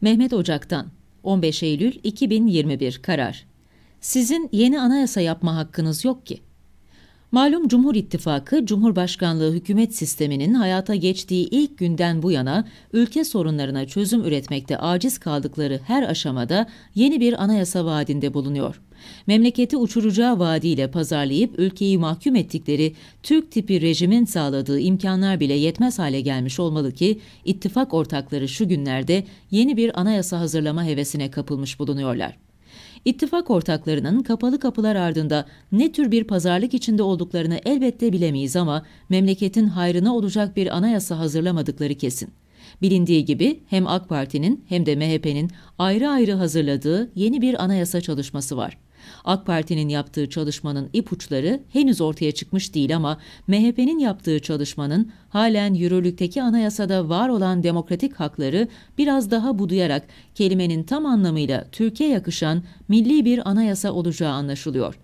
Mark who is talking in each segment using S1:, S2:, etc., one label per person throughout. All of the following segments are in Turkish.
S1: Mehmet Ocak'tan 15 Eylül 2021 karar. Sizin yeni anayasa yapma hakkınız yok ki. Malum Cumhur İttifakı, Cumhurbaşkanlığı hükümet sisteminin hayata geçtiği ilk günden bu yana ülke sorunlarına çözüm üretmekte aciz kaldıkları her aşamada yeni bir anayasa vaadinde bulunuyor. Memleketi uçuracağı vaadiyle pazarlayıp ülkeyi mahkum ettikleri Türk tipi rejimin sağladığı imkanlar bile yetmez hale gelmiş olmalı ki ittifak ortakları şu günlerde yeni bir anayasa hazırlama hevesine kapılmış bulunuyorlar. İttifak ortaklarının kapalı kapılar ardında ne tür bir pazarlık içinde olduklarını elbette bilemeyiz ama memleketin hayrına olacak bir anayasa hazırlamadıkları kesin. Bilindiği gibi hem AK Parti'nin hem de MHP'nin ayrı ayrı hazırladığı yeni bir anayasa çalışması var. AK Parti'nin yaptığı çalışmanın ipuçları henüz ortaya çıkmış değil ama MHP'nin yaptığı çalışmanın halen yürürlükteki anayasada var olan demokratik hakları biraz daha buduyarak kelimenin tam anlamıyla Türkiye yakışan milli bir anayasa olacağı anlaşılıyor.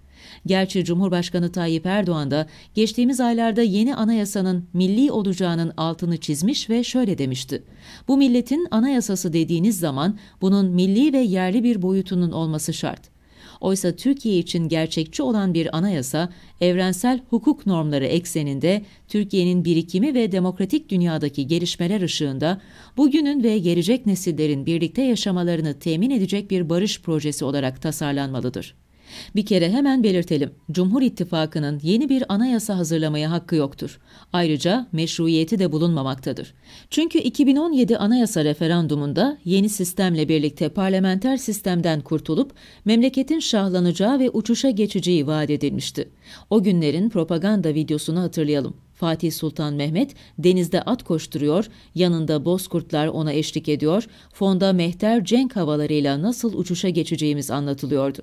S1: Gerçi Cumhurbaşkanı Tayyip Erdoğan da geçtiğimiz aylarda yeni anayasanın milli olacağının altını çizmiş ve şöyle demişti. Bu milletin anayasası dediğiniz zaman bunun milli ve yerli bir boyutunun olması şart. Oysa Türkiye için gerçekçi olan bir anayasa, evrensel hukuk normları ekseninde Türkiye'nin birikimi ve demokratik dünyadaki gelişmeler ışığında bugünün ve gelecek nesillerin birlikte yaşamalarını temin edecek bir barış projesi olarak tasarlanmalıdır. Bir kere hemen belirtelim. Cumhur İttifakı'nın yeni bir anayasa hazırlamaya hakkı yoktur. Ayrıca meşruiyeti de bulunmamaktadır. Çünkü 2017 anayasa referandumunda yeni sistemle birlikte parlamenter sistemden kurtulup memleketin şahlanacağı ve uçuşa geçeceği vaat edilmişti. O günlerin propaganda videosunu hatırlayalım. Fatih Sultan Mehmet denizde at koşturuyor, yanında bozkurtlar ona eşlik ediyor, fonda mehter cenk havalarıyla nasıl uçuşa geçeceğimiz anlatılıyordu.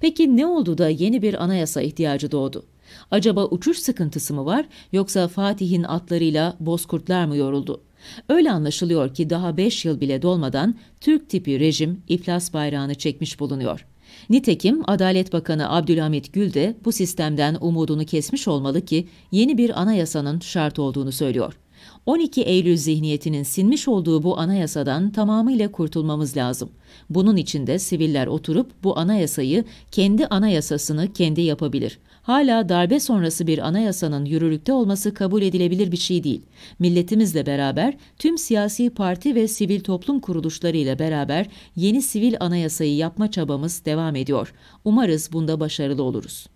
S1: Peki ne oldu da yeni bir anayasa ihtiyacı doğdu? Acaba uçuş sıkıntısı mı var yoksa Fatih'in atlarıyla bozkurtlar mı yoruldu? Öyle anlaşılıyor ki daha 5 yıl bile dolmadan Türk tipi rejim iflas bayrağını çekmiş bulunuyor. Nitekim Adalet Bakanı Abdülhamit Gül de bu sistemden umudunu kesmiş olmalı ki yeni bir anayasanın şart olduğunu söylüyor. 12 Eylül zihniyetinin sinmiş olduğu bu anayasadan tamamıyla kurtulmamız lazım. Bunun için de siviller oturup bu anayasayı kendi anayasasını kendi yapabilir. Hala darbe sonrası bir anayasanın yürürlükte olması kabul edilebilir bir şey değil. Milletimizle beraber tüm siyasi parti ve sivil toplum kuruluşlarıyla beraber yeni sivil anayasayı yapma çabamız devam ediyor. Umarız bunda başarılı oluruz.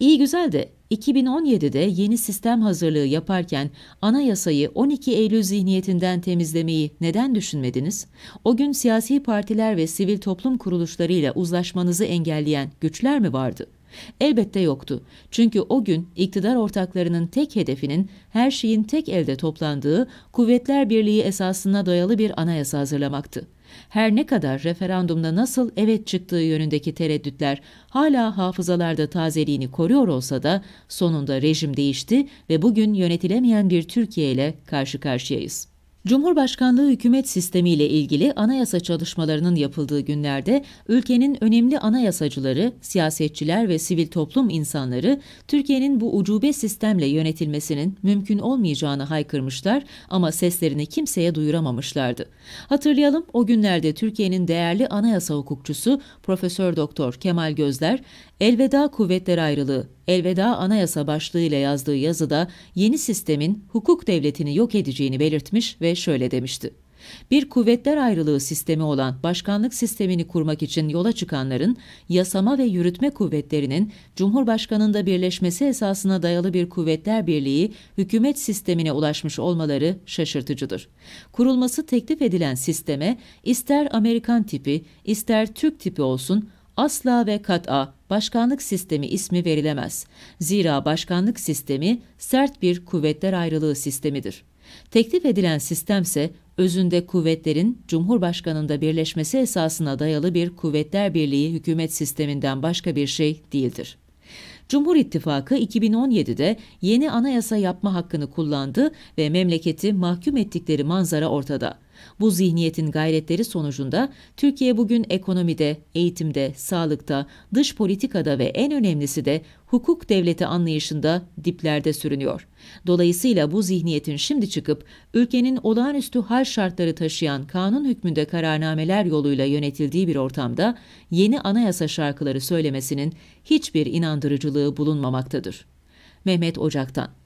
S1: İyi güzel de 2017'de yeni sistem hazırlığı yaparken anayasayı 12 Eylül zihniyetinden temizlemeyi neden düşünmediniz? O gün siyasi partiler ve sivil toplum kuruluşlarıyla uzlaşmanızı engelleyen güçler mi vardı?'' Elbette yoktu. Çünkü o gün iktidar ortaklarının tek hedefinin her şeyin tek elde toplandığı Kuvvetler Birliği esasına dayalı bir anayasa hazırlamaktı. Her ne kadar referandumda nasıl evet çıktığı yönündeki tereddütler hala hafızalarda tazeliğini koruyor olsa da sonunda rejim değişti ve bugün yönetilemeyen bir Türkiye ile karşı karşıyayız. Cumhurbaşkanlığı hükümet sistemiyle ilgili anayasa çalışmalarının yapıldığı günlerde ülkenin önemli anayasacıları, siyasetçiler ve sivil toplum insanları Türkiye'nin bu ucube sistemle yönetilmesinin mümkün olmayacağını haykırmışlar ama seslerini kimseye duyuramamışlardı. Hatırlayalım o günlerde Türkiye'nin değerli anayasa hukukçusu Profesör Doktor Kemal Gözler elveda kuvvetler ayrılığı Elveda Anayasa başlığıyla yazdığı yazıda yeni sistemin hukuk devletini yok edeceğini belirtmiş ve şöyle demişti. Bir kuvvetler ayrılığı sistemi olan başkanlık sistemini kurmak için yola çıkanların yasama ve yürütme kuvvetlerinin Cumhurbaşkanı'nda birleşmesi esasına dayalı bir kuvvetler birliği hükümet sistemine ulaşmış olmaları şaşırtıcıdır. Kurulması teklif edilen sisteme ister Amerikan tipi ister Türk tipi olsun asla ve kat'a başkanlık sistemi ismi verilemez. Zira başkanlık sistemi sert bir kuvvetler ayrılığı sistemidir. Teklif edilen sistemse özünde kuvvetlerin Cumhurbaşkanı'nda birleşmesi esasına dayalı bir kuvvetler birliği hükümet sisteminden başka bir şey değildir. Cumhur İttifakı 2017'de yeni anayasa yapma hakkını kullandı ve memleketi mahkum ettikleri manzara ortada. Bu zihniyetin gayretleri sonucunda Türkiye bugün ekonomide, eğitimde, sağlıkta, dış politikada ve en önemlisi de hukuk devleti anlayışında diplerde sürünüyor. Dolayısıyla bu zihniyetin şimdi çıkıp ülkenin olağanüstü hal şartları taşıyan kanun hükmünde kararnameler yoluyla yönetildiği bir ortamda yeni anayasa şarkıları söylemesinin hiçbir inandırıcılığı bulunmamaktadır. Mehmet Ocak'tan